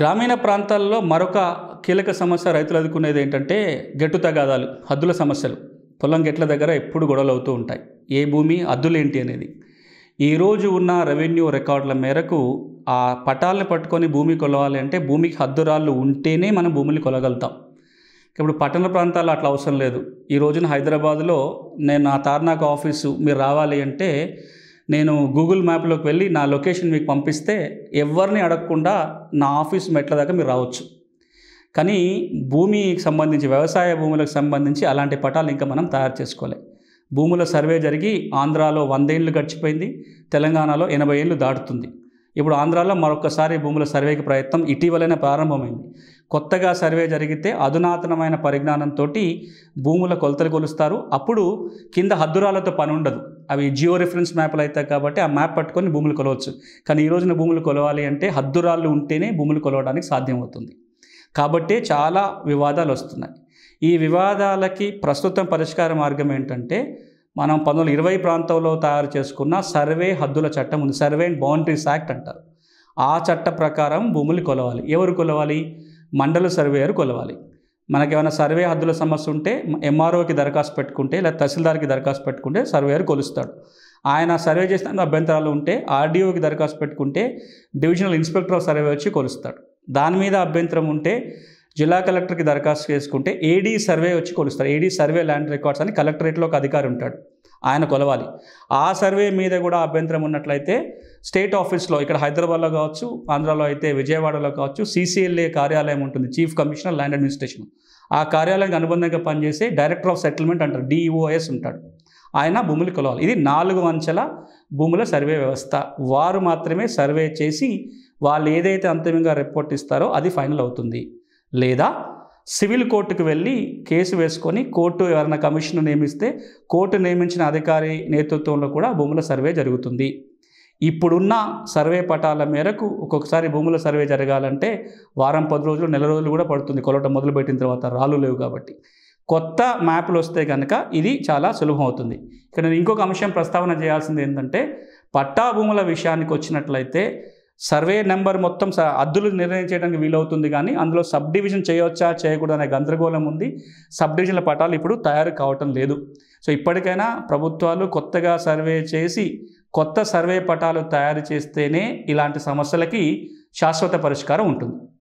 గ్రామీణ ప్రాంతాల్లో మరొక కీలక సమస్య రైతులు ఎదుర్కొనేది ఏంటంటే గట్టు తగాదాలు హద్దుల సమస్యలు పొలం గెట్ల దగ్గర ఎప్పుడు గొడవలు అవుతూ ఉంటాయి ఏ భూమి హద్దులేంటి అనేది ఈరోజు ఉన్న రెవెన్యూ రికార్డుల మేరకు ఆ పటాలను పట్టుకొని భూమి కొలవాలి అంటే భూమికి హద్దురాళ్ళు ఉంటేనే మనం భూమిని కొలగలుగుతాం ఇప్పుడు పట్టణ ప్రాంతాల్లో అట్లా అవసరం లేదు ఈ రోజున హైదరాబాద్లో నేను నా తార్నాక ఆఫీసు మీరు రావాలి అంటే నేను గూగుల్ మ్యాప్లోకి వెళ్ళి నా లొకేషన్ మీకు పంపిస్తే ఎవరిని అడగకుండా నా ఆఫీస్ మెట్ల దాకా మీరు రావచ్చు కానీ భూమికి సంబంధించి వ్యవసాయ భూములకు సంబంధించి అలాంటి పటాలు ఇంకా మనం తయారు చేసుకోలే భూముల సర్వే జరిగి ఆంధ్రాలో ఏళ్ళు గడిచిపోయింది తెలంగాణలో ఎనభై ఏళ్ళు దాటుతుంది ఇప్పుడు ఆంధ్రాలో మరొకసారి భూముల సర్వేకి ప్రయత్నం ఇటీవలనే ప్రారంభమైంది కొత్తగా సర్వే జరిగితే అధునాతనమైన పరిజ్ఞానంతో భూముల కొలతలు కొలుస్తారు అప్పుడు కింద హద్దురాలతో పని ఉండదు అవి జియో రిఫరెన్స్ మ్యాప్లు అవుతాయి కాబట్టి ఆ మ్యాప్ పట్టుకొని భూములు కొలవచ్చు కానీ ఈ రోజున భూములు కొలవాలి అంటే హద్దురాళ్ళు ఉంటేనే భూములు కొలవడానికి సాధ్యమవుతుంది కాబట్టే చాలా వివాదాలు వస్తున్నాయి ఈ వివాదాలకి ప్రస్తుతం పరిష్కార మార్గం ఏంటంటే మనం పంతొమ్మిది ఇరవై ప్రాంతంలో తయారు చేసుకున్న సర్వే హద్దుల చట్టం ఉంది సర్వే అండ్ బౌండరీస్ యాక్ట్ అంటారు ఆ చట్ట ప్రకారం భూములు కొలవాలి ఎవరు కొలవాలి మండల సర్వేయర్ కొలవాలి మనకేమైనా సర్వే హద్దుల సమస్య ఉంటే ఎంఆర్ఓకి దరఖాస్తు పెట్టుకుంటే లేదా తహసీల్దార్కి దరఖాస్తు పెట్టుకుంటే సర్వేయర్ కొలుస్తాడు ఆయన సర్వే చేసిన అభ్యంతరాలు ఉంటే ఆర్డీఓకి దరఖాస్తు పెట్టుకుంటే డివిజనల్ ఇన్స్పెక్టర్ ఆఫ్ సర్వే వచ్చి కొలుస్తాడు దాని మీద అభ్యంతరం ఉంటే జిల్లా కలెక్టర్కి దరఖాస్తు చేసుకుంటే ఏడీ సర్వే వచ్చి కొలుస్తారు ఏడీ సర్వే ల్యాండ్ రికార్డ్స్ అని కలెక్టరేట్లో ఒక అధికారి ఉంటాడు ఆయన కొలవాలి ఆ సర్వే మీద కూడా అభ్యంతరం ఉన్నట్లయితే స్టేట్ ఆఫీస్లో ఇక్కడ హైదరాబాద్లో కావచ్చు ఆంధ్రాలో అయితే విజయవాడలో కావచ్చు సీసీఎల్ఏ కార్యాలయం ఉంటుంది చీఫ్ కమిషనర్ ల్యాండ్ అడ్మినిస్ట్రేషన్ ఆ కార్యాలయానికి అనుబంధంగా పనిచేసే డైరెక్టర్ ఆఫ్ సెటిల్మెంట్ అంటారు డిఓఎస్ ఉంటాడు ఆయన భూములు కొలవాలి ఇది నాలుగు అంచెల భూముల సర్వే వ్యవస్థ వారు మాత్రమే సర్వే చేసి వాళ్ళు ఏదైతే అంతిమంగా రిపోర్ట్ ఇస్తారో అది ఫైనల్ అవుతుంది లేదా సివిల్ కోర్టుకు వెళ్ళి కేసు వేసుకొని కోర్టు ఎవరైనా కమిషన్ నియమిస్తే కోర్టు నియమించిన అధికారి నేతృత్వంలో కూడా భూముల సర్వే జరుగుతుంది ఇప్పుడున్న సర్వే పటాల మేరకు ఒక్కొక్కసారి భూముల సర్వే జరగాలంటే వారం పది రోజులు నెల రోజులు కూడా పడుతుంది కొలవటం మొదలుపెట్టిన తర్వాత రాళ్ళు లేవు కాబట్టి కొత్త మ్యాప్లు వస్తే కనుక ఇది చాలా సులభం అవుతుంది ఇక్కడ నేను ఇంకొక అంశం ప్రస్తావన చేయాల్సింది ఏంటంటే పట్టా భూముల విషయానికి వచ్చినట్లయితే సర్వే నెంబర్ మొత్తం అద్దులు నిర్ణయించడానికి వీలవుతుంది కానీ అందులో సబ్ డివిజన్ చేయవచ్చా చేయకూడదు అనే గందరగోళం ఉంది సబ్ డివిజన్ల పటాలు ఇప్పుడు తయారు కావటం లేదు సో ఇప్పటికైనా ప్రభుత్వాలు కొత్తగా సర్వే చేసి కొత్త సర్వే పటాలు తయారు చేస్తేనే ఇలాంటి సమస్యలకి శాశ్వత పరిష్కారం ఉంటుంది